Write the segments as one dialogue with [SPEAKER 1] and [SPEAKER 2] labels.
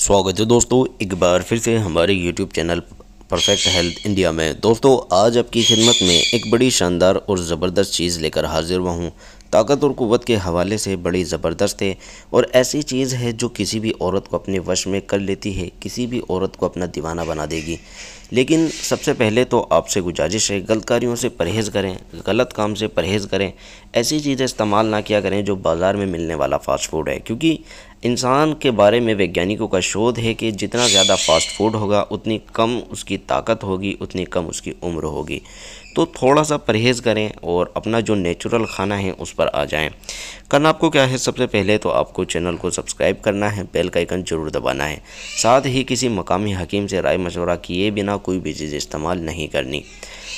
[SPEAKER 1] स्वागत है दोस्तों एक बार फिर से हमारे YouTube channel perfect health India में दोस्तों आज आपकी खिदमत में एक बड़ी शानदार और ज़बरदस्त चीज़ लेकर हाजिर हुआ हूँ ताकत और कुत के हवाले से बड़ी ज़बरदस्त है और ऐसी चीज़ है जो किसी भी औरत को अपने वश में कर लेती है किसी भी औरत को अपना दीवाना बना देगी लेकिन सबसे पहले तो आपसे गुजारिश है गलत कार्यों से परहेज़ करें गलत काम से परहेज़ करें ऐसी चीज़ें इस्तेमाल ना किया करें जो बाज़ार में मिलने वाला फ़ास्ट फूड है क्योंकि इंसान के बारे में वैज्ञानिकों का शोध है कि जितना ज़्यादा फास्ट फूड होगा उतनी कम उसकी ताकत होगी उतनी कम उसकी उम्र होगी तो थोड़ा सा परहेज़ करें और अपना जो नेचुरल खाना है उस पर आ जाएं करना आपको क्या है सबसे पहले तो आपको चैनल को सब्सक्राइब करना है बेल का आइकन ज़रूर दबाना है साथ ही किसी मकामी हकीम से राय मशवरा किए बिना कोई भी चीज़ इस्तेमाल नहीं करनी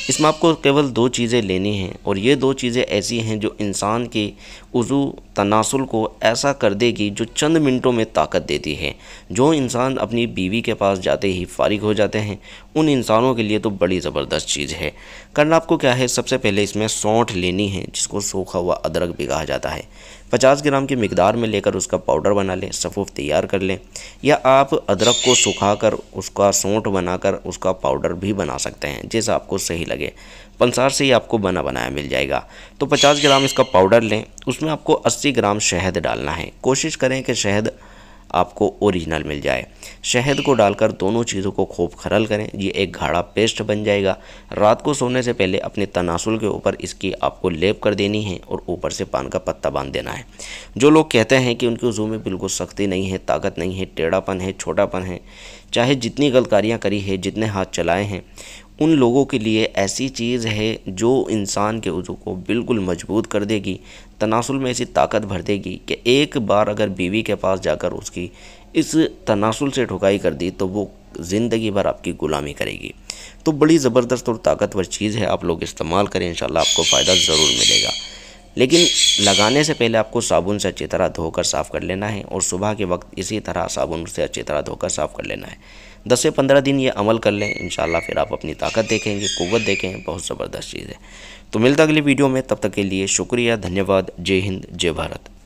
[SPEAKER 1] इसमें आपको केवल दो चीज़ें लेनी हैं और ये दो चीज़ें ऐसी हैं जो इंसान के उज़ू तनासुल को ऐसा कर देगी जो चंद मिनटों में ताकत देती है जो इंसान अपनी बीवी के पास जाते ही फारिग हो जाते हैं उन इंसानों के लिए तो बड़ी ज़बरदस्त चीज़ है करना आपको क्या है सबसे पहले इसमें सौंठ लेनी है जिसको सूखा हुआ अदरक भी कहा जाता है 50 ग्राम की मकदार में लेकर उसका पाउडर बना लें सफ़ूफ तैयार कर लें या आप अदरक को सुखाकर उसका सोंठ बनाकर उसका पाउडर भी बना सकते हैं जैसा आपको सही लगे पंसार से ही आपको बना बनाया मिल जाएगा तो 50 ग्राम इसका पाउडर लें उसमें आपको 80 ग्राम शहद डालना है कोशिश करें कि शहद आपको ओरिजिनल मिल जाए शहद को डालकर दोनों चीज़ों को खूब खरल करें ये एक घाड़ा पेस्ट बन जाएगा रात को सोने से पहले अपने तनासुल के ऊपर इसकी आपको लेप कर देनी है और ऊपर से पान का पत्ता बांध देना है जो लोग कहते हैं कि उनके वजू में बिल्कुल सख्ती नहीं है ताकत नहीं है टेढ़ापन है छोटापन है चाहे जितनी गलकारियाँ करी है जितने हाथ चलाए हैं उन लोगों के लिए ऐसी चीज़ है जो इंसान के वज़ू को बिल्कुल मजबूत कर देगी तनासुल में ऐसी ताकत भर देगी कि एक बार अगर बीवी के पास जाकर उसकी इस तनासुल से ठुकाई कर दी तो वो ज़िंदगी भर आपकी ग़ुलामी करेगी तो बड़ी ज़बरदस्त और ताकतवर चीज़ है आप लोग इस्तेमाल करें इन आपको फ़ायदा ज़रूर मिलेगा लेकिन लगाने से पहले आपको साबुन से अच्छी तरह धोकर साफ़ कर लेना है और सुबह के वक्त इसी तरह साबुन से अच्छी तरह धोकर साफ़ कर लेना है दस से पंद्रह दिन ये अमल कर लें इन फिर आप अपनी ताकत देखेंगे कुत देखें बहुत ज़बरदस्त चीज़ है तो मिलता अगली वीडियो में तब तक के लिए शुक्रिया धन्यवाद जय हिंद जय भारत